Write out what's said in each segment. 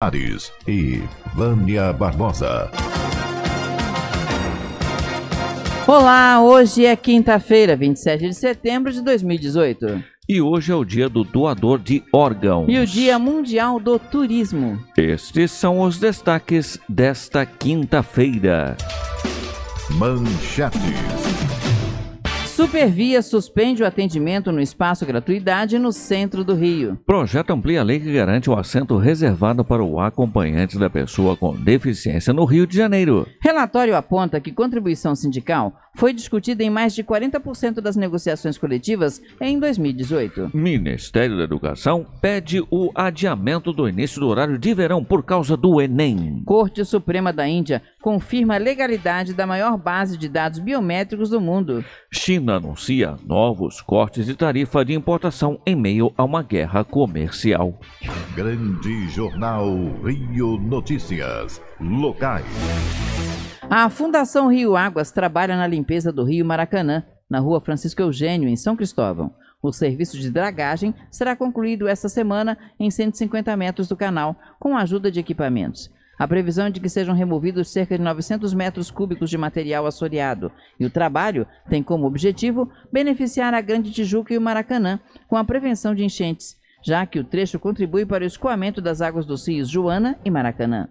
Ares e Vânia Barbosa. Olá, hoje é quinta-feira, 27 de setembro de 2018. E hoje é o dia do doador de órgãos. E o dia mundial do turismo. Estes são os destaques desta quinta-feira. Manchetes. Supervia suspende o atendimento no espaço gratuidade no centro do Rio. Projeto amplia a lei que garante o assento reservado para o acompanhante da pessoa com deficiência no Rio de Janeiro. Relatório aponta que contribuição sindical foi discutida em mais de 40% das negociações coletivas em 2018. Ministério da Educação pede o adiamento do início do horário de verão por causa do Enem. Corte Suprema da Índia confirma a legalidade da maior base de dados biométricos do mundo. China anuncia novos cortes de tarifa de importação em meio a uma guerra comercial. Grande Jornal Rio Notícias. Locais. A Fundação Rio Águas trabalha na limpeza do Rio Maracanã, na rua Francisco Eugênio, em São Cristóvão. O serviço de dragagem será concluído esta semana em 150 metros do canal, com a ajuda de equipamentos. A previsão é de que sejam removidos cerca de 900 metros cúbicos de material assoreado. E o trabalho tem como objetivo beneficiar a Grande Tijuca e o Maracanã com a prevenção de enchentes, já que o trecho contribui para o escoamento das águas dos rios Joana e Maracanã.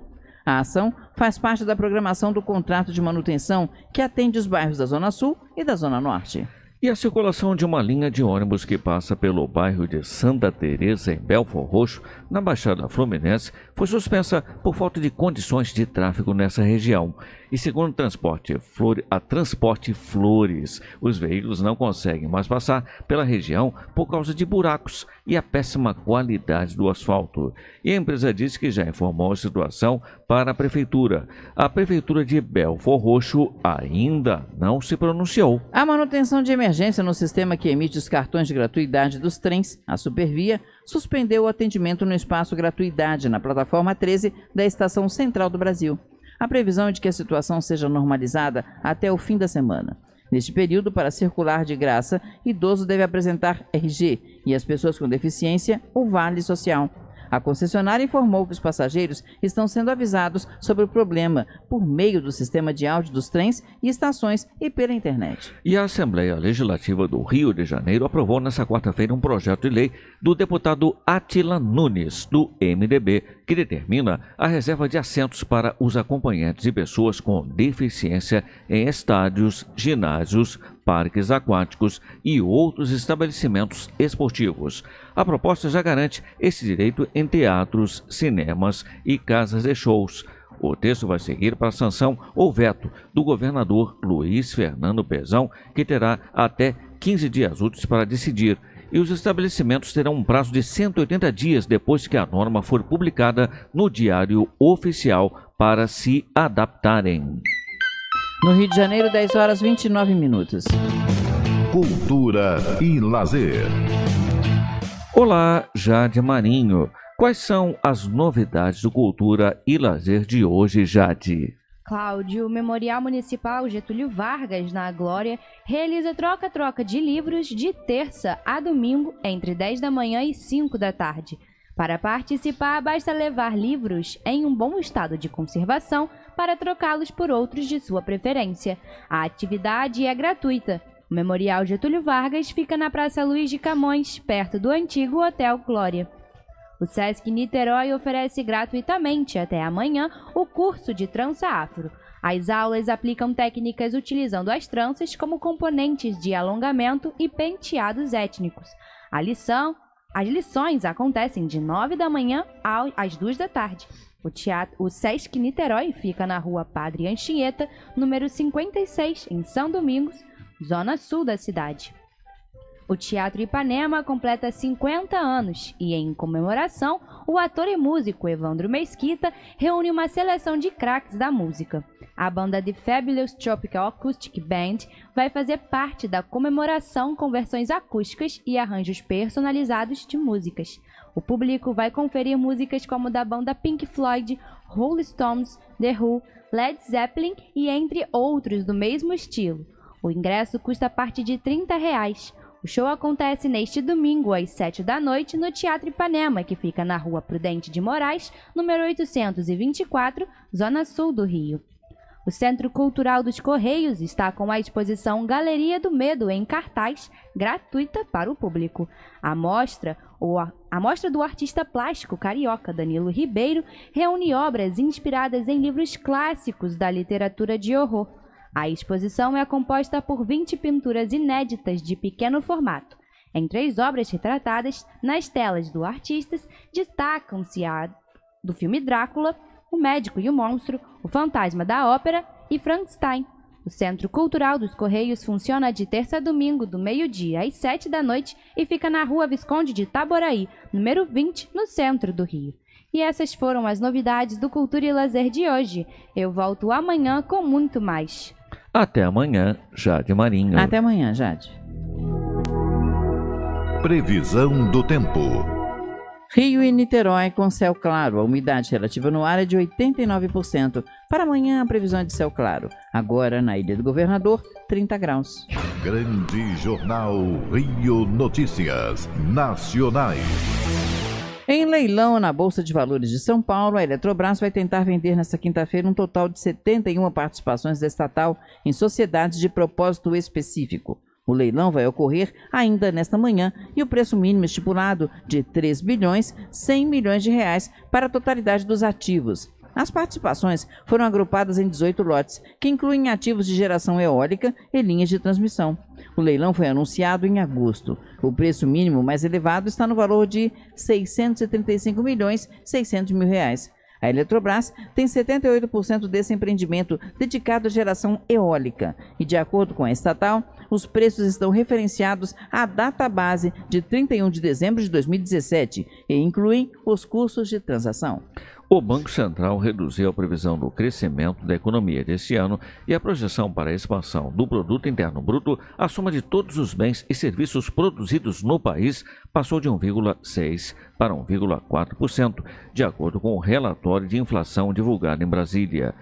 A ação faz parte da programação do contrato de manutenção que atende os bairros da Zona Sul e da Zona Norte. E a circulação de uma linha de ônibus que passa pelo bairro de Santa Teresa em Belfort Roxo, na Baixada Fluminense, foi suspensa por falta de condições de tráfego nessa região. E segundo transporte, flor, a transporte flores, os veículos não conseguem mais passar pela região por causa de buracos e a péssima qualidade do asfalto. E a empresa disse que já informou a situação para a prefeitura. A prefeitura de Belfor Roxo ainda não se pronunciou. A manutenção de emergência no sistema que emite os cartões de gratuidade dos trens, a Supervia, suspendeu o atendimento no espaço gratuidade na plataforma 13 da Estação Central do Brasil. A previsão é de que a situação seja normalizada até o fim da semana. Neste período, para circular de graça, idoso deve apresentar RG e as pessoas com deficiência o vale social. A concessionária informou que os passageiros estão sendo avisados sobre o problema por meio do sistema de áudio dos trens e estações e pela internet. E a Assembleia Legislativa do Rio de Janeiro aprovou nesta quarta-feira um projeto de lei do deputado Atila Nunes, do MDB, que determina a reserva de assentos para os acompanhantes e pessoas com deficiência em estádios, ginásios, parques aquáticos e outros estabelecimentos esportivos. A proposta já garante esse direito em teatros, cinemas e casas de shows. O texto vai seguir para sanção ou veto do governador Luiz Fernando Pezão, que terá até 15 dias úteis para decidir e os estabelecimentos terão um prazo de 180 dias depois que a norma for publicada no Diário Oficial para se adaptarem. No Rio de Janeiro, 10 horas 29 minutos. Cultura e lazer. Olá, Jade Marinho. Quais são as novidades do Cultura e Lazer de hoje, Jade? Cláudio, o Memorial Municipal Getúlio Vargas, na Glória, realiza troca-troca de livros de terça a domingo, entre 10 da manhã e 5 da tarde. Para participar, basta levar livros em um bom estado de conservação para trocá-los por outros de sua preferência. A atividade é gratuita. O Memorial Getúlio Vargas fica na Praça Luiz de Camões, perto do antigo Hotel Glória. O SESC Niterói oferece gratuitamente até amanhã o curso de trança afro. As aulas aplicam técnicas utilizando as tranças como componentes de alongamento e penteados étnicos. A lição, as lições acontecem de 9 da manhã às 2 da tarde. O, teatro, o Sesc Niterói fica na rua Padre Anchieta, número 56, em São Domingos, zona sul da cidade. O Teatro Ipanema completa 50 anos e, em comemoração, o ator e músico Evandro Mesquita reúne uma seleção de craques da música. A banda The Fabulous Tropical Acoustic Band vai fazer parte da comemoração com versões acústicas e arranjos personalizados de músicas. O público vai conferir músicas como da banda Pink Floyd, Rolling Stones, The Who, Led Zeppelin e entre outros do mesmo estilo. O ingresso custa a partir de R$ 30 reais. O show acontece neste domingo às 7 da noite no Teatro Ipanema, que fica na Rua Prudente de Moraes, número 824, Zona Sul do Rio. O Centro Cultural dos Correios está com a exposição Galeria do Medo em cartaz, gratuita para o público. A mostra, ou a, a mostra do artista plástico carioca Danilo Ribeiro reúne obras inspiradas em livros clássicos da literatura de horror. A exposição é composta por 20 pinturas inéditas de pequeno formato. Entre as obras retratadas nas telas do artista destacam-se a do filme Drácula, O Médico e o Monstro, O Fantasma da Ópera e Frankenstein. O Centro Cultural dos Correios funciona de terça a domingo, do meio-dia às sete da noite, e fica na rua Visconde de Taboraí, número 20, no centro do Rio. E essas foram as novidades do Cultura e Lazer de hoje. Eu volto amanhã com muito mais. Até amanhã, Jade Marinho. Até amanhã, Jade. Previsão do tempo. Rio e Niterói com céu claro. A umidade relativa no ar é de 89%. Para amanhã, a previsão é de céu claro. Agora, na Ilha do Governador, 30 graus. Grande Jornal Rio Notícias Nacionais. Em leilão na Bolsa de Valores de São Paulo, a Eletrobras vai tentar vender nesta quinta-feira um total de 71 participações da estatal em sociedades de propósito específico. O leilão vai ocorrer ainda nesta manhã e o preço mínimo estipulado de 3 bilhões 100 milhões de reais para a totalidade dos ativos. As participações foram agrupadas em 18 lotes, que incluem ativos de geração eólica e linhas de transmissão. O leilão foi anunciado em agosto. O preço mínimo mais elevado está no valor de R$ 635 milhões 600 mil reais. A Eletrobras tem 78% desse empreendimento dedicado à geração eólica e, de acordo com a estatal, os preços estão referenciados à data base de 31 de dezembro de 2017 e incluem os custos de transação. O Banco Central reduziu a previsão do crescimento da economia deste ano e a projeção para a expansão do Produto Interno Bruto, a soma de todos os bens e serviços produzidos no país, passou de 1,6% para 1,4%, de acordo com o relatório de inflação divulgado em Brasília.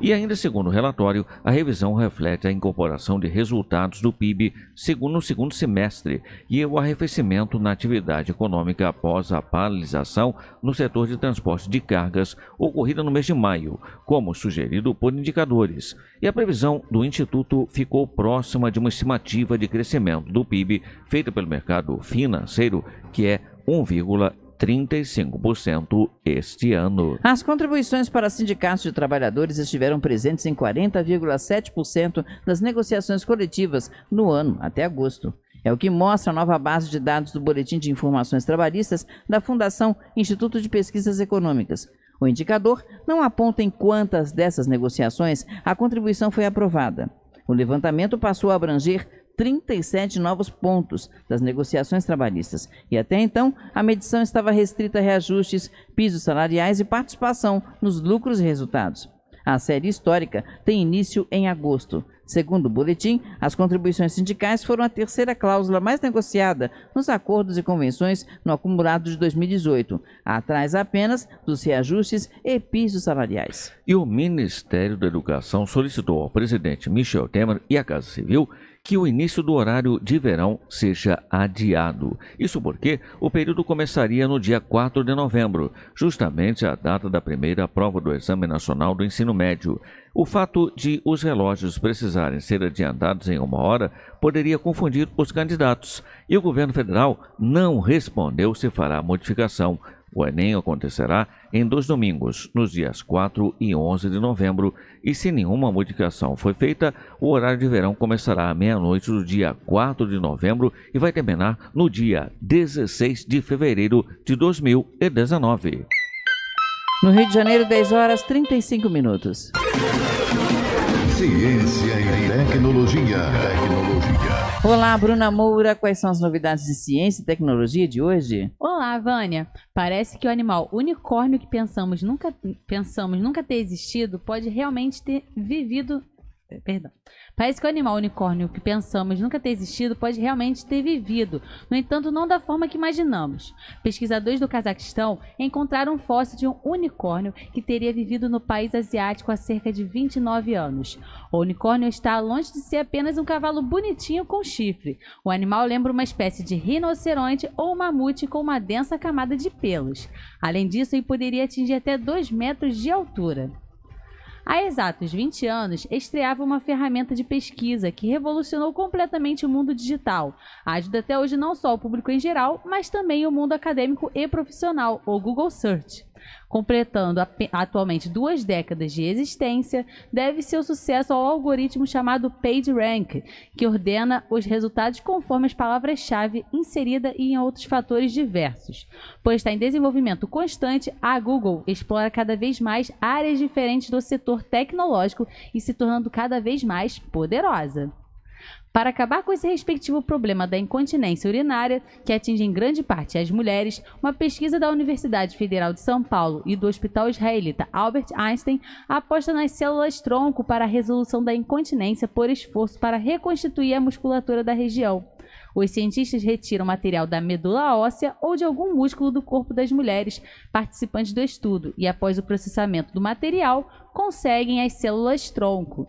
E ainda segundo o relatório, a revisão reflete a incorporação de resultados do PIB segundo o segundo semestre e o arrefecimento na atividade econômica após a paralisação no setor de transporte de cargas ocorrida no mês de maio, como sugerido por indicadores. E a previsão do Instituto ficou próxima de uma estimativa de crescimento do PIB feita pelo mercado financeiro, que é 1,1%. 35% este ano. As contribuições para sindicatos de trabalhadores estiveram presentes em 40,7% das negociações coletivas no ano até agosto. É o que mostra a nova base de dados do Boletim de Informações Trabalhistas da Fundação Instituto de Pesquisas Econômicas. O indicador não aponta em quantas dessas negociações a contribuição foi aprovada. O levantamento passou a abranger 37 novos pontos das negociações trabalhistas. E até então, a medição estava restrita a reajustes, pisos salariais e participação nos lucros e resultados. A série histórica tem início em agosto. Segundo o boletim, as contribuições sindicais foram a terceira cláusula mais negociada nos acordos e convenções no acumulado de 2018, atrás apenas dos reajustes e pisos salariais. E o Ministério da Educação solicitou ao presidente Michel Temer e à Casa Civil que o início do horário de verão seja adiado. Isso porque o período começaria no dia 4 de novembro, justamente a data da primeira prova do Exame Nacional do Ensino Médio. O fato de os relógios precisarem ser adiantados em uma hora poderia confundir os candidatos, e o governo federal não respondeu se fará a modificação o Enem acontecerá em dois domingos, nos dias 4 e 11 de novembro, e se nenhuma modificação foi feita, o horário de verão começará à meia-noite do dia 4 de novembro e vai terminar no dia 16 de fevereiro de 2019. No Rio de Janeiro, 10 horas 35 minutos. Ciência e tecnologia. tecnologia. Olá, Bruna Moura. Quais são as novidades de ciência e tecnologia de hoje? Olá, Vânia. Parece que o animal unicórnio que pensamos nunca, pensamos nunca ter existido pode realmente ter vivido Perdão. Parece que o animal unicórnio que pensamos nunca ter existido pode realmente ter vivido, no entanto, não da forma que imaginamos. Pesquisadores do Cazaquistão encontraram um fóssil de um unicórnio que teria vivido no país asiático há cerca de 29 anos. O unicórnio está longe de ser apenas um cavalo bonitinho com chifre. O animal lembra uma espécie de rinoceronte ou mamute com uma densa camada de pelos. Além disso, ele poderia atingir até 2 metros de altura. Há exatos 20 anos, estreava uma ferramenta de pesquisa que revolucionou completamente o mundo digital. Ajuda até hoje não só o público em geral, mas também o mundo acadêmico e profissional, o Google Search. Completando atualmente duas décadas de existência, deve seu sucesso ao algoritmo chamado PageRank, que ordena os resultados conforme as palavras-chave inserida e em outros fatores diversos. Pois está em desenvolvimento constante, a Google explora cada vez mais áreas diferentes do setor tecnológico e se tornando cada vez mais poderosa. Para acabar com esse respectivo problema da incontinência urinária, que atinge em grande parte as mulheres, uma pesquisa da Universidade Federal de São Paulo e do Hospital Israelita Albert Einstein aposta nas células tronco para a resolução da incontinência por esforço para reconstituir a musculatura da região. Os cientistas retiram material da medula óssea ou de algum músculo do corpo das mulheres participantes do estudo e, após o processamento do material, conseguem as células tronco.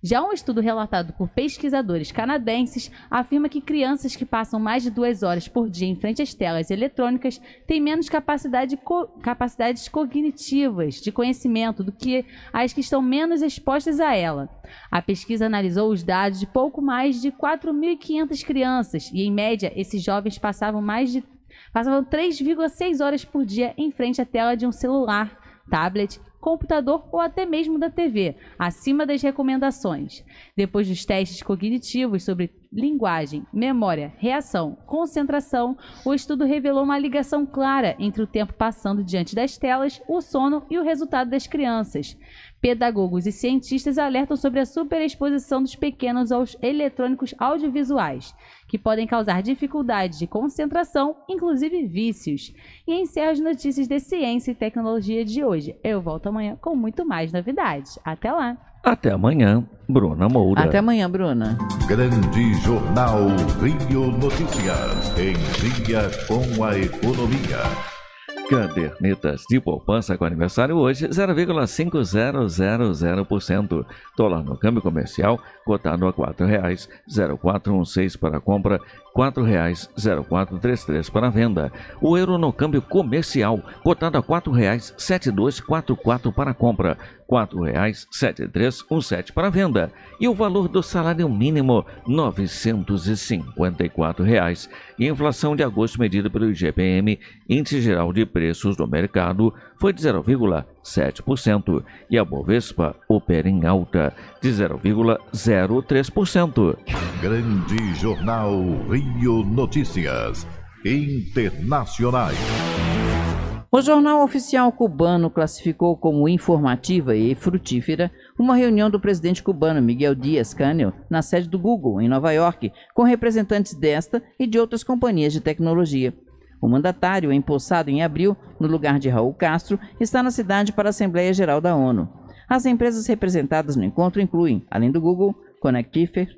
Já um estudo relatado por pesquisadores canadenses afirma que crianças que passam mais de duas horas por dia em frente às telas eletrônicas têm menos capacidade co capacidades cognitivas de conhecimento do que as que estão menos expostas a ela. A pesquisa analisou os dados de pouco mais de 4.500 crianças e, em média, esses jovens passavam mais de passavam 3,6 horas por dia em frente à tela de um celular tablet, computador ou até mesmo da TV, acima das recomendações. Depois dos testes cognitivos sobre linguagem, memória, reação, concentração, o estudo revelou uma ligação clara entre o tempo passando diante das telas, o sono e o resultado das crianças. Pedagogos e cientistas alertam sobre a superexposição dos pequenos aos eletrônicos audiovisuais, que podem causar dificuldade de concentração, inclusive vícios. E encerro as notícias de ciência e tecnologia de hoje. Eu volto amanhã com muito mais novidades. Até lá! Até amanhã, Bruna Moura. Até amanhã, Bruna. Grande Jornal Rio Notícias. Em dia com a economia. Cadernetas de poupança com aniversário hoje, 0,5000%. Dólar no câmbio comercial, cotado a R$ 4,0416 para compra, R$ 4,0433 para venda. O euro no câmbio comercial, cotado a R$ 4,7244 para compra, R$ 4,7317 para venda. E o valor do salário mínimo, R$ 954. Reais. E a inflação de agosto medida pelo IGPM, Índice Geral de Preços do Mercado, foi de 0,7% e a Bovespa opera em alta de 0,03%. Grande Jornal Rio Notícias Internacionais. O Jornal Oficial Cubano classificou como informativa e frutífera uma reunião do presidente cubano Miguel Díaz-Canel na sede do Google, em Nova York, com representantes desta e de outras companhias de tecnologia. O mandatário, empossado em abril, no lugar de Raul Castro, está na cidade para a Assembleia Geral da ONU. As empresas representadas no encontro incluem, além do Google, Connectifer,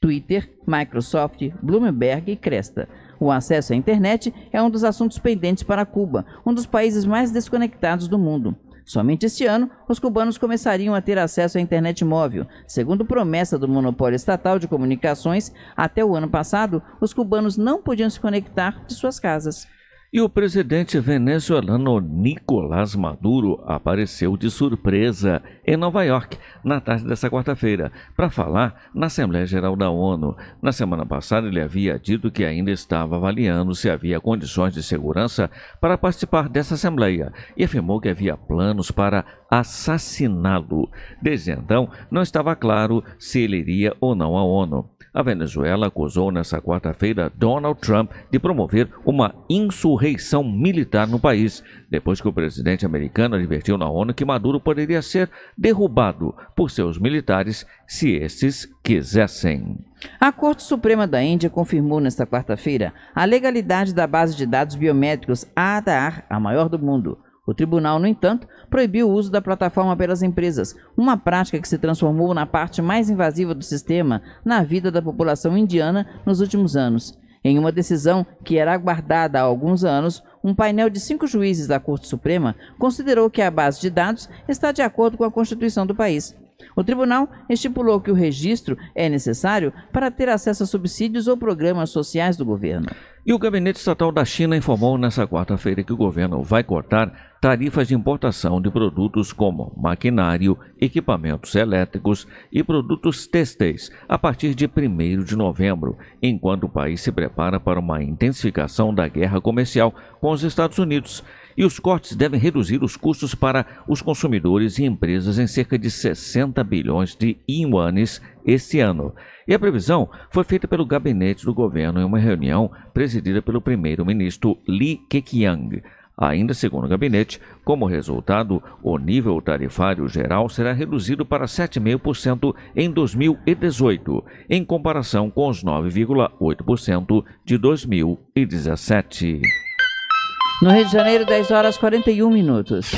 Twitter, Microsoft, Bloomberg e Cresta. O acesso à internet é um dos assuntos pendentes para Cuba, um dos países mais desconectados do mundo. Somente este ano, os cubanos começariam a ter acesso à internet móvel. Segundo promessa do monopólio estatal de comunicações, até o ano passado, os cubanos não podiam se conectar de suas casas. E o presidente venezuelano Nicolás Maduro apareceu de surpresa em Nova York na tarde desta quarta-feira para falar na Assembleia Geral da ONU. Na semana passada, ele havia dito que ainda estava avaliando se havia condições de segurança para participar dessa Assembleia e afirmou que havia planos para assassiná-lo. Desde então, não estava claro se ele iria ou não à ONU. A Venezuela acusou nesta quarta-feira Donald Trump de promover uma insurreição militar no país, depois que o presidente americano advertiu na ONU que Maduro poderia ser derrubado por seus militares se estes quisessem. A Corte Suprema da Índia confirmou nesta quarta-feira a legalidade da base de dados biométricos Aadhaar, a maior do mundo. O tribunal, no entanto, proibiu o uso da plataforma pelas empresas, uma prática que se transformou na parte mais invasiva do sistema na vida da população indiana nos últimos anos. Em uma decisão que era aguardada há alguns anos, um painel de cinco juízes da Corte Suprema considerou que a base de dados está de acordo com a Constituição do país. O tribunal estipulou que o registro é necessário para ter acesso a subsídios ou programas sociais do governo. E o Gabinete Estatal da China informou nesta quarta-feira que o governo vai cortar tarifas de importação de produtos como maquinário, equipamentos elétricos e produtos têxteis a partir de 1 de novembro, enquanto o país se prepara para uma intensificação da guerra comercial com os Estados Unidos. E os cortes devem reduzir os custos para os consumidores e empresas em cerca de 60 bilhões de yuanes este ano. E a previsão foi feita pelo gabinete do governo em uma reunião presidida pelo primeiro-ministro Li Keqiang. Ainda segundo o gabinete, como resultado, o nível tarifário geral será reduzido para 7,5% em 2018, em comparação com os 9,8% de 2017. No Rio de Janeiro, 10 horas 41 minutos.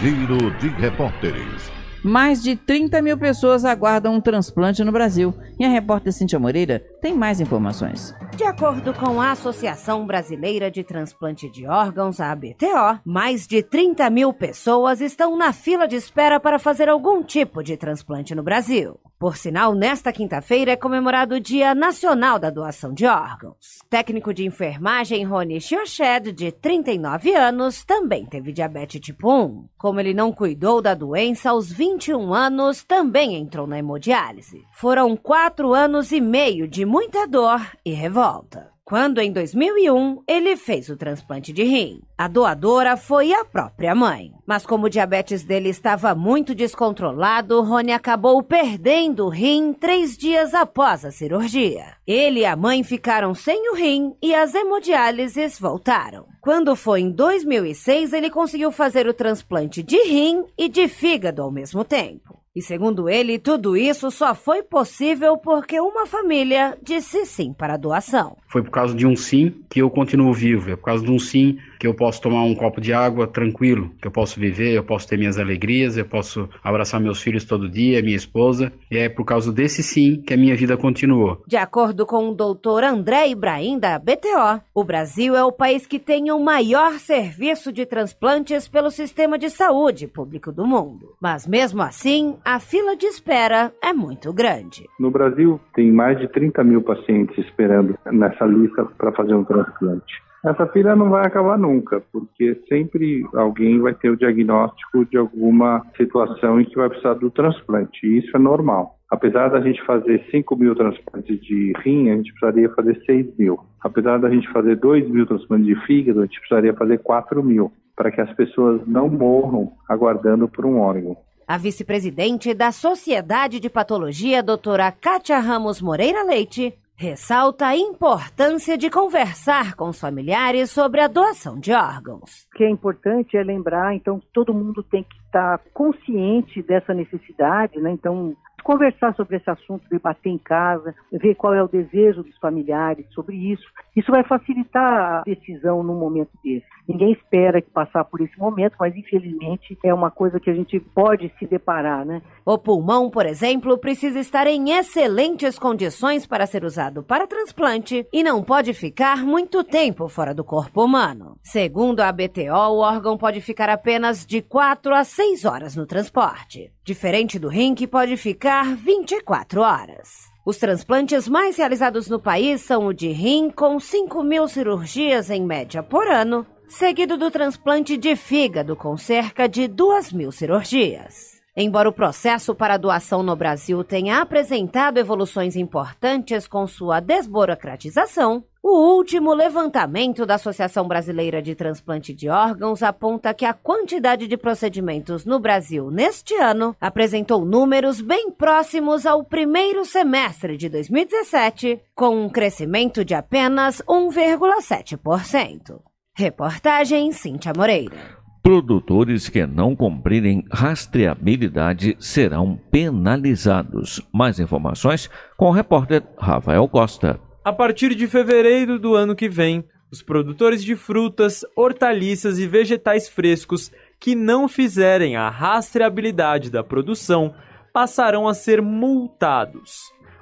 Giro de repórteres. Mais de 30 mil pessoas aguardam um transplante no Brasil. E a repórter Cintia Moreira tem mais informações. De acordo com a Associação Brasileira de Transplante de Órgãos, a ABTO, mais de 30 mil pessoas estão na fila de espera para fazer algum tipo de transplante no Brasil. Por sinal, nesta quinta-feira é comemorado o Dia Nacional da Doação de Órgãos. Técnico de enfermagem Rony Chioched, de 39 anos, também teve diabetes tipo 1. Como ele não cuidou da doença, aos 21 anos também entrou na hemodiálise. Foram quatro anos e meio de muita dor e revolta quando, em 2001, ele fez o transplante de rim. A doadora foi a própria mãe. Mas como o diabetes dele estava muito descontrolado, Rony acabou perdendo o rim três dias após a cirurgia. Ele e a mãe ficaram sem o rim e as hemodiálises voltaram. Quando foi em 2006, ele conseguiu fazer o transplante de rim e de fígado ao mesmo tempo. E segundo ele, tudo isso só foi possível porque uma família disse sim para a doação. Foi por causa de um sim que eu continuo vivo, é por causa de um sim que eu posso tomar um copo de água tranquilo, que eu posso viver, eu posso ter minhas alegrias, eu posso abraçar meus filhos todo dia, minha esposa, e é por causa desse sim que a minha vida continuou. De acordo com o doutor André Ibrahim da BTO, o Brasil é o país que tem o maior serviço de transplantes pelo sistema de saúde público do mundo. Mas mesmo assim, a fila de espera é muito grande. No Brasil, tem mais de 30 mil pacientes esperando nessa lista para fazer um transplante. Essa fila não vai acabar nunca, porque sempre alguém vai ter o diagnóstico de alguma situação em que vai precisar do transplante, e isso é normal. Apesar da gente fazer 5 mil transplantes de rim, a gente precisaria fazer 6 mil. Apesar da gente fazer 2 mil transplantes de fígado, a gente precisaria fazer 4 mil, para que as pessoas não morram aguardando por um órgão. A vice-presidente da Sociedade de Patologia, doutora Kátia Ramos Moreira Leite, ressalta a importância de conversar com os familiares sobre a doação de órgãos. O que é importante é lembrar, então, que todo mundo tem que estar consciente dessa necessidade, né? Então, conversar sobre esse assunto, debater em casa, ver qual é o desejo dos familiares sobre isso. Isso vai facilitar a decisão num momento desse. Ninguém espera que passar por esse momento, mas infelizmente é uma coisa que a gente pode se deparar, né? O pulmão, por exemplo, precisa estar em excelentes condições para ser usado para transplante e não pode ficar muito tempo fora do corpo humano. Segundo a BTO, o órgão pode ficar apenas de 4 a 6 horas no transporte diferente do rim que pode ficar 24 horas. Os transplantes mais realizados no país são o de rim, com 5 mil cirurgias em média por ano, seguido do transplante de fígado, com cerca de 2 mil cirurgias. Embora o processo para doação no Brasil tenha apresentado evoluções importantes com sua desburocratização, o último levantamento da Associação Brasileira de Transplante de Órgãos aponta que a quantidade de procedimentos no Brasil neste ano apresentou números bem próximos ao primeiro semestre de 2017, com um crescimento de apenas 1,7%. Reportagem Cíntia Moreira. Produtores que não cumprirem rastreabilidade serão penalizados. Mais informações com o repórter Rafael Costa. A partir de fevereiro do ano que vem, os produtores de frutas, hortaliças e vegetais frescos que não fizerem a rastreabilidade da produção passarão a ser multados.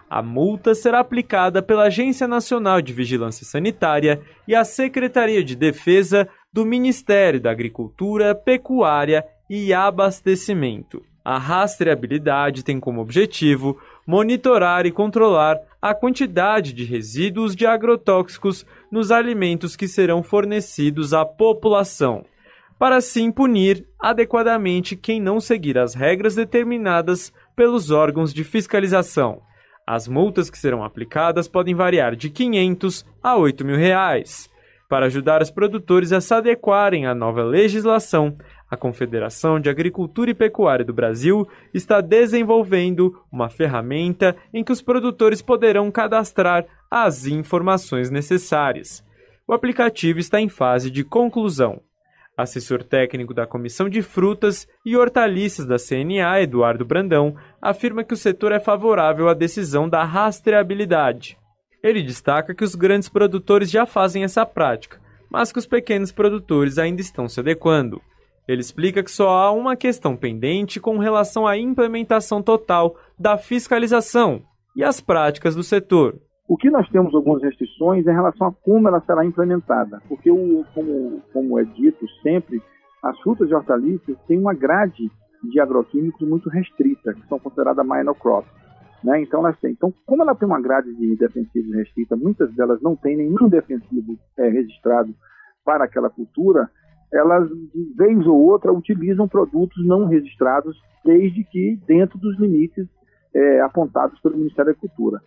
A multa será aplicada pela Agência Nacional de Vigilância Sanitária e a Secretaria de Defesa do Ministério da Agricultura, Pecuária e Abastecimento. A rastreabilidade tem como objetivo monitorar e controlar a quantidade de resíduos de agrotóxicos nos alimentos que serão fornecidos à população, para assim punir adequadamente quem não seguir as regras determinadas pelos órgãos de fiscalização. As multas que serão aplicadas podem variar de 500 a 8 mil reais. Para ajudar os produtores a se adequarem à nova legislação, a Confederação de Agricultura e Pecuária do Brasil está desenvolvendo uma ferramenta em que os produtores poderão cadastrar as informações necessárias. O aplicativo está em fase de conclusão. Assessor técnico da Comissão de Frutas e Hortaliças da CNA, Eduardo Brandão, afirma que o setor é favorável à decisão da rastreabilidade. Ele destaca que os grandes produtores já fazem essa prática, mas que os pequenos produtores ainda estão se adequando. Ele explica que só há uma questão pendente com relação à implementação total da fiscalização e as práticas do setor. O que nós temos algumas restrições é em relação a como ela será implementada, porque, o, como, como é dito sempre, as frutas e hortaliças têm uma grade de agroquímicos muito restrita, que são consideradas minor crop. Né? Então, elas têm. então, como ela tem uma grade de defensivos restrita, muitas delas não têm nenhum defensivo é, registrado para aquela cultura, elas, de vez ou outra, utilizam produtos não registrados, desde que dentro dos limites é, apontados pelo Ministério da Cultura.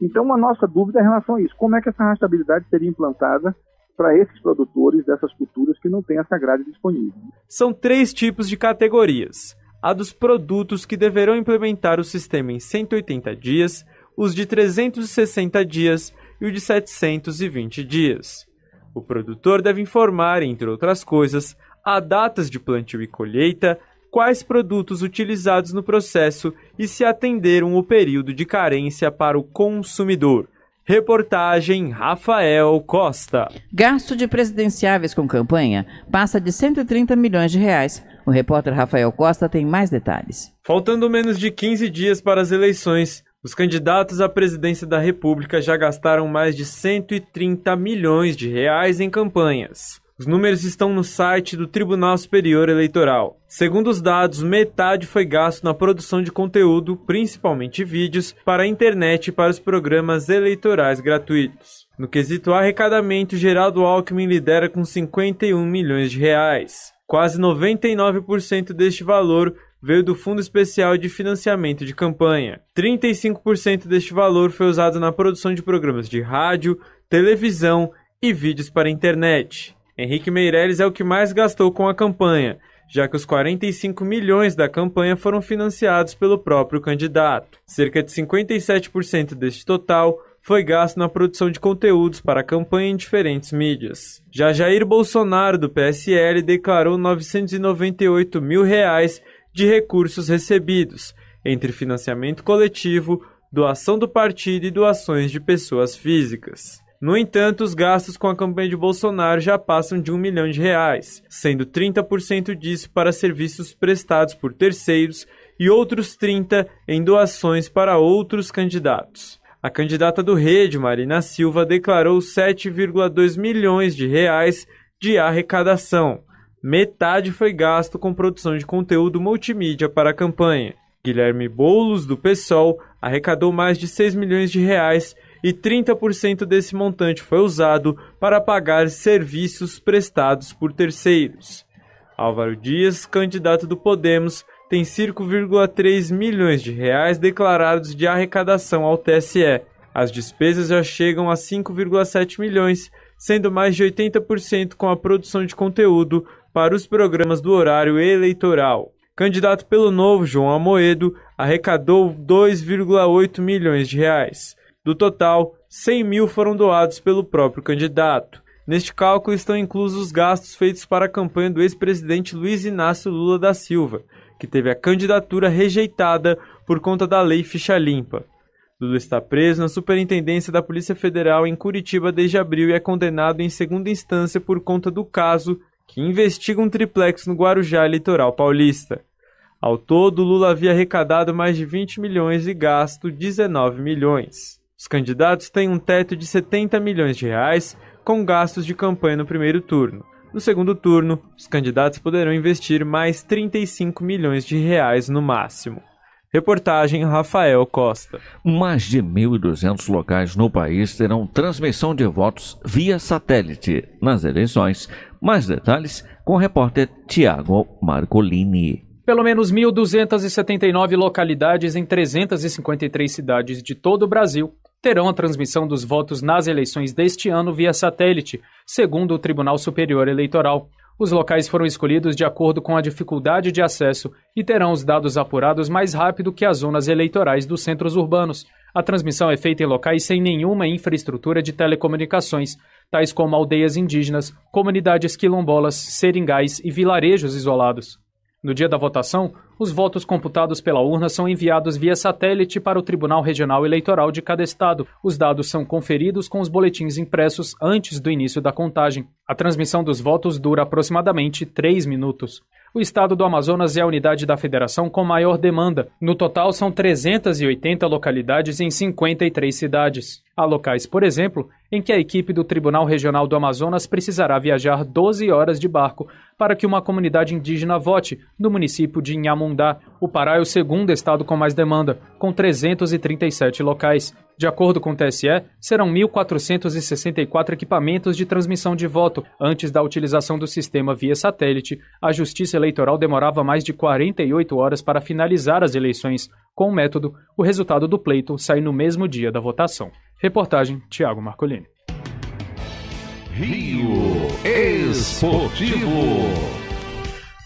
Então, a nossa dúvida é em relação a isso: como é que essa rastabilidade seria implantada para esses produtores dessas culturas que não têm essa grade disponível? São três tipos de categorias: a dos produtos que deverão implementar o sistema em 180 dias, os de 360 dias e o de 720 dias. O produtor deve informar, entre outras coisas, a datas de plantio e colheita, quais produtos utilizados no processo e se atenderam o período de carência para o consumidor. Reportagem Rafael Costa. Gasto de presidenciáveis com campanha passa de 130 milhões de reais. O repórter Rafael Costa tem mais detalhes. Faltando menos de 15 dias para as eleições, os candidatos à presidência da República já gastaram mais de 130 milhões de reais em campanhas. Os números estão no site do Tribunal Superior Eleitoral. Segundo os dados, metade foi gasto na produção de conteúdo, principalmente vídeos, para a internet e para os programas eleitorais gratuitos. No quesito arrecadamento, Geraldo Alckmin lidera com 51 milhões de reais. Quase 99% deste valor veio do Fundo Especial de Financiamento de Campanha. 35% deste valor foi usado na produção de programas de rádio, televisão e vídeos para a internet. Henrique Meirelles é o que mais gastou com a campanha, já que os 45 milhões da campanha foram financiados pelo próprio candidato. Cerca de 57% deste total foi gasto na produção de conteúdos para a campanha em diferentes mídias. Já Jair Bolsonaro, do PSL, declarou 998 mil reais de recursos recebidos, entre financiamento coletivo, doação do partido e doações de pessoas físicas. No entanto, os gastos com a campanha de Bolsonaro já passam de um milhão de reais, sendo 30% disso para serviços prestados por terceiros e outros 30% em doações para outros candidatos. A candidata do Rede, Marina Silva, declarou 7,2 milhões de reais de arrecadação, metade foi gasto com produção de conteúdo multimídia para a campanha. Guilherme Boulos, do PSOL, arrecadou mais de 6 milhões de reais e 30% desse montante foi usado para pagar serviços prestados por terceiros. Álvaro Dias, candidato do Podemos, tem 5,3 milhões de reais declarados de arrecadação ao TSE. As despesas já chegam a 5,7 milhões, sendo mais de 80% com a produção de conteúdo para os programas do horário eleitoral. Candidato pelo Novo, João Amoedo, arrecadou 2,8 milhões de reais. Do total, 100 mil foram doados pelo próprio candidato. Neste cálculo estão inclusos os gastos feitos para a campanha do ex-presidente Luiz Inácio Lula da Silva, que teve a candidatura rejeitada por conta da Lei Ficha Limpa. Lula está preso na Superintendência da Polícia Federal em Curitiba desde abril e é condenado em segunda instância por conta do caso que investiga um triplex no Guarujá, litoral paulista. Ao todo, Lula havia arrecadado mais de 20 milhões e gasto 19 milhões. Os candidatos têm um teto de 70 milhões de reais com gastos de campanha no primeiro turno. No segundo turno, os candidatos poderão investir mais 35 milhões de reais no máximo. Reportagem Rafael Costa. Mais de 1.200 locais no país terão transmissão de votos via satélite nas eleições mais detalhes com o repórter Tiago Marcolini. Pelo menos 1.279 localidades em 353 cidades de todo o Brasil terão a transmissão dos votos nas eleições deste ano via satélite, segundo o Tribunal Superior Eleitoral. Os locais foram escolhidos de acordo com a dificuldade de acesso e terão os dados apurados mais rápido que as zonas eleitorais dos centros urbanos. A transmissão é feita em locais sem nenhuma infraestrutura de telecomunicações, tais como aldeias indígenas, comunidades quilombolas, seringais e vilarejos isolados. No dia da votação, os votos computados pela urna são enviados via satélite para o Tribunal Regional Eleitoral de cada estado. Os dados são conferidos com os boletins impressos antes do início da contagem. A transmissão dos votos dura aproximadamente 3 minutos. O estado do Amazonas é a unidade da federação com maior demanda. No total, são 380 localidades em 53 cidades. Há locais, por exemplo, em que a equipe do Tribunal Regional do Amazonas precisará viajar 12 horas de barco para que uma comunidade indígena vote no município de Inhamundá. O Pará é o segundo estado com mais demanda, com 337 locais. De acordo com o TSE, serão 1.464 equipamentos de transmissão de voto. Antes da utilização do sistema via satélite, a Justiça Eleitoral demorava mais de 48 horas para finalizar as eleições. Com o método, o resultado do pleito sai no mesmo dia da votação. Reportagem Tiago Marcolini. Rio Esportivo.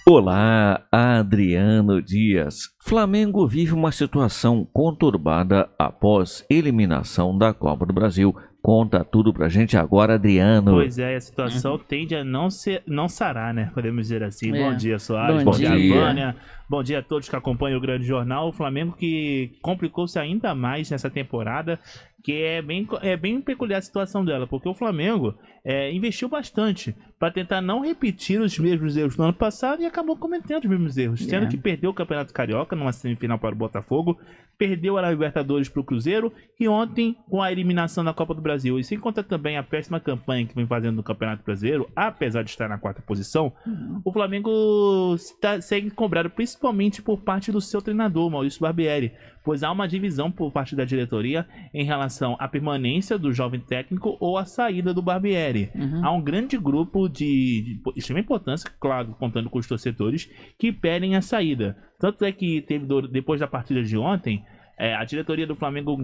Olá, Adriano Dias. Flamengo vive uma situação conturbada após eliminação da Copa do Brasil. Conta tudo pra gente agora, Adriano. Pois é, a situação tende a não, ser, não sarar, né? Podemos dizer assim. É. Bom dia, Soares. Bom, Bom dia, Vânia. Bom dia a todos que acompanham o Grande Jornal. O Flamengo que complicou-se ainda mais nessa temporada que é bem, é bem peculiar a situação dela, porque o Flamengo é, investiu bastante para tentar não repetir os mesmos erros do ano passado e acabou cometendo os mesmos erros. Sendo é. que perdeu o Campeonato Carioca numa semifinal para o Botafogo, perdeu a Libertadores para o Cruzeiro e ontem com a eliminação da Copa do Brasil. E sem contar também a péssima campanha que vem fazendo no Campeonato Brasileiro, apesar de estar na quarta posição, uhum. o Flamengo está, segue cobrado principalmente por parte do seu treinador, Maurício Barbieri, pois há uma divisão por parte da diretoria em relação à permanência do jovem técnico ou à saída do Barbieri série, uhum. há um grande grupo de, de extrema importância, claro, contando com os torcedores, que pedem a saída. Tanto é que teve, depois da partida de ontem, é, a diretoria do Flamengo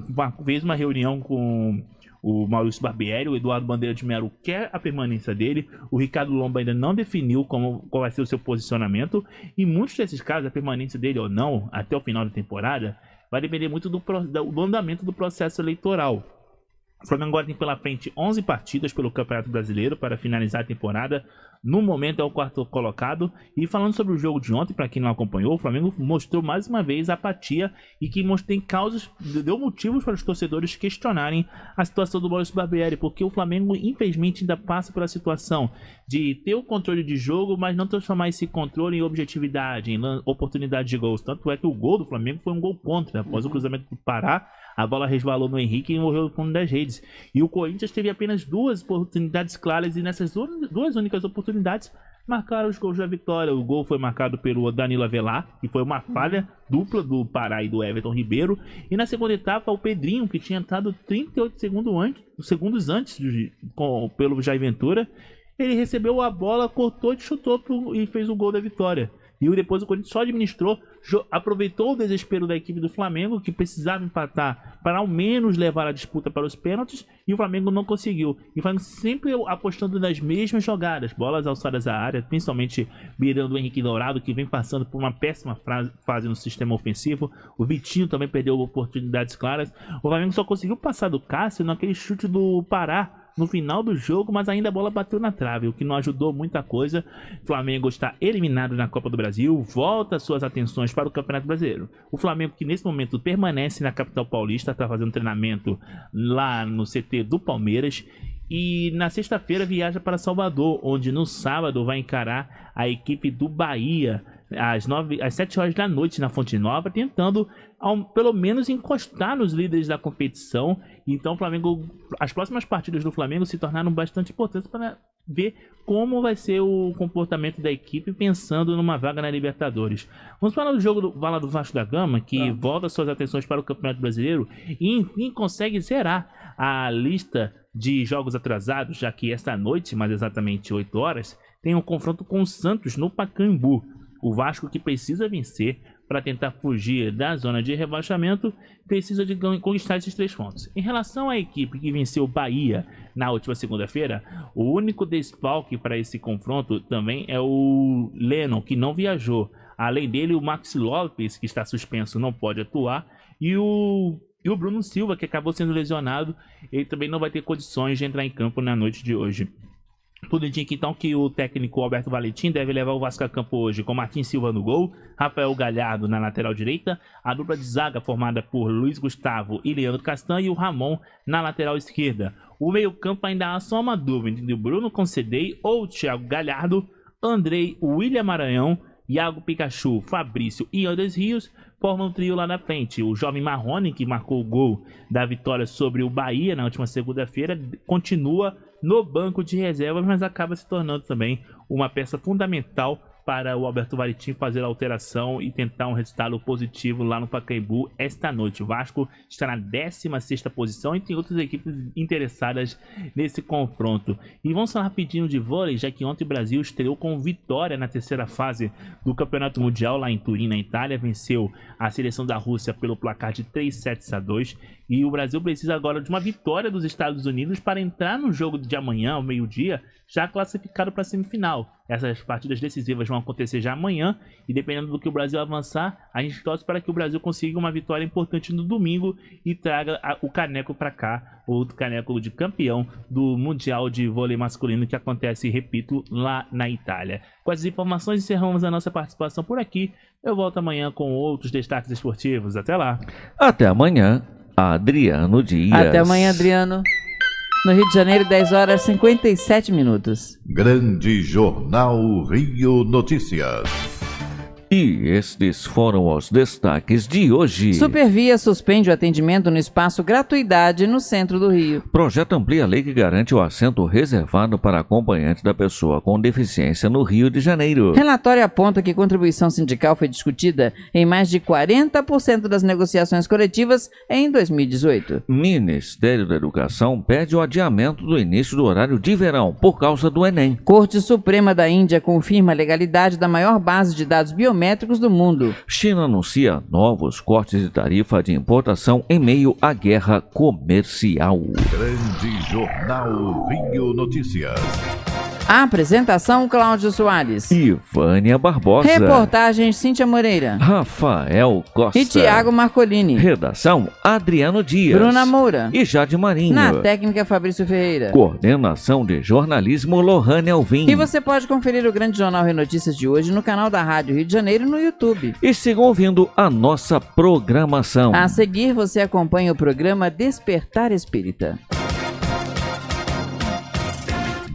fez uma reunião com o Maurício Barbieri, o Eduardo Bandeira de Melo quer a permanência dele, o Ricardo Lomba ainda não definiu como, qual vai ser o seu posicionamento, e muitos desses casos, a permanência dele ou não, até o final da temporada, vai depender muito do, do andamento do processo eleitoral. O Flamengo agora tem pela frente 11 partidas pelo Campeonato Brasileiro para finalizar a temporada. No momento é o quarto colocado. E falando sobre o jogo de ontem, para quem não acompanhou, o Flamengo mostrou mais uma vez apatia e que tem causas, deu motivos para os torcedores questionarem a situação do Maurício Barbieri, porque o Flamengo infelizmente ainda passa pela situação de ter o controle de jogo, mas não transformar esse controle em objetividade, em oportunidade de gols. Tanto é que o gol do Flamengo foi um gol contra após o uhum. cruzamento do Pará a bola resvalou no Henrique e morreu no fundo das redes. E o Corinthians teve apenas duas oportunidades claras e nessas duas únicas oportunidades marcaram os gols da vitória. O gol foi marcado pelo Danilo Avelar, que foi uma falha dupla do Pará e do Everton Ribeiro. E na segunda etapa, o Pedrinho, que tinha entrado 38 segundos antes, segundos antes de, com, pelo Jair Ventura, ele recebeu a bola, cortou e chutou pro, e fez o gol da vitória. E depois o Corinthians só administrou, aproveitou o desespero da equipe do Flamengo, que precisava empatar para ao menos levar a disputa para os pênaltis, e o Flamengo não conseguiu. E o Flamengo sempre apostando nas mesmas jogadas, bolas alçadas à área, principalmente mirando o Henrique Dourado, que vem passando por uma péssima fase no sistema ofensivo. O Vitinho também perdeu oportunidades claras. O Flamengo só conseguiu passar do Cássio naquele chute do Pará no final do jogo, mas ainda a bola bateu na trave, o que não ajudou muita coisa. O Flamengo está eliminado na Copa do Brasil, volta suas atenções para o Campeonato Brasileiro. O Flamengo, que nesse momento permanece na capital paulista, está fazendo treinamento lá no CT do Palmeiras. E na sexta-feira viaja para Salvador, onde no sábado vai encarar a equipe do Bahia às, 9, às 7 horas da noite na Fonte Nova, tentando ao, pelo menos encostar nos líderes da competição. Então, o Flamengo, as próximas partidas do Flamengo se tornaram bastante importantes para ver como vai ser o comportamento da equipe pensando numa vaga na Libertadores. Vamos falar do jogo do Vala do Vasco da Gama, que ah. volta suas atenções para o Campeonato Brasileiro e enfim consegue zerar a lista de jogos atrasados, já que esta noite, mais exatamente 8 horas, tem um confronto com o Santos no Pacaembu. O Vasco que precisa vencer para tentar fugir da zona de rebaixamento, precisa de conquistar esses três pontos. Em relação à equipe que venceu o Bahia na última segunda-feira, o único desfalque para esse confronto também é o Lennon, que não viajou. Além dele, o Max Lopes, que está suspenso, não pode atuar, e o, e o Bruno Silva, que acabou sendo lesionado, ele também não vai ter condições de entrar em campo na noite de hoje. Tudo indica então que o técnico Alberto Valentim deve levar o Vasco a campo hoje com Martin Silva no gol, Rafael Galhardo na lateral direita, a dupla de zaga formada por Luiz Gustavo e Leandro Castanho e o Ramon na lateral esquerda. O meio-campo ainda há só uma dúvida entre o Bruno Concedei ou Thiago Galhardo, Andrei, William Maranhão, Iago Pikachu, Fabrício e Andres Rios formam um trio lá na frente. O jovem Marrone, que marcou o gol da vitória sobre o Bahia na última segunda-feira, continua no banco de reservas, mas acaba se tornando também uma peça fundamental para o Alberto Valentim fazer a alteração e tentar um resultado positivo lá no Pacaembu esta noite. O Vasco está na 16ª posição e tem outras equipes interessadas nesse confronto. E vamos falar rapidinho de vôlei, já que ontem o Brasil estreou com vitória na terceira fase do Campeonato Mundial lá em Turim, na Itália. Venceu a seleção da Rússia pelo placar de 3 sets a 2 e o Brasil precisa agora de uma vitória dos Estados Unidos para entrar no jogo de amanhã, ao meio-dia, já classificado para a semifinal. Essas partidas decisivas vão acontecer já amanhã e dependendo do que o Brasil avançar, a gente torce para que o Brasil consiga uma vitória importante no domingo e traga a, o caneco para cá, o caneco de campeão do Mundial de Vôlei Masculino que acontece, repito, lá na Itália. Com essas informações encerramos a nossa participação por aqui. Eu volto amanhã com outros destaques esportivos. Até lá. Até amanhã. Adriano Dias. Até amanhã, Adriano. No Rio de Janeiro, 10 horas 57 minutos. Grande Jornal Rio Notícias. E estes foram os destaques de hoje. Supervia suspende o atendimento no espaço gratuidade no centro do Rio. Projeto amplia a lei que garante o assento reservado para acompanhante da pessoa com deficiência no Rio de Janeiro. Relatório aponta que contribuição sindical foi discutida em mais de 40% das negociações coletivas em 2018. Ministério da Educação pede o adiamento do início do horário de verão por causa do Enem. Corte Suprema da Índia confirma a legalidade da maior base de dados biométricos do mundo. China anuncia novos cortes de tarifa de importação em meio à guerra comercial. Grande Jornal Rio Notícias. Apresentação Cláudio Soares. Ivânia Barbosa. Reportagem Cíntia Moreira. Rafael Costa. E Tiago Marcolini. Redação Adriano Dias. Bruna Moura. E Jade Marinho. Na técnica Fabrício Ferreira. Coordenação de jornalismo Lohane Alvim. E você pode conferir o Grande Jornal e Notícias de hoje no canal da Rádio Rio de Janeiro no YouTube. E sigam ouvindo a nossa programação. A seguir você acompanha o programa Despertar Espírita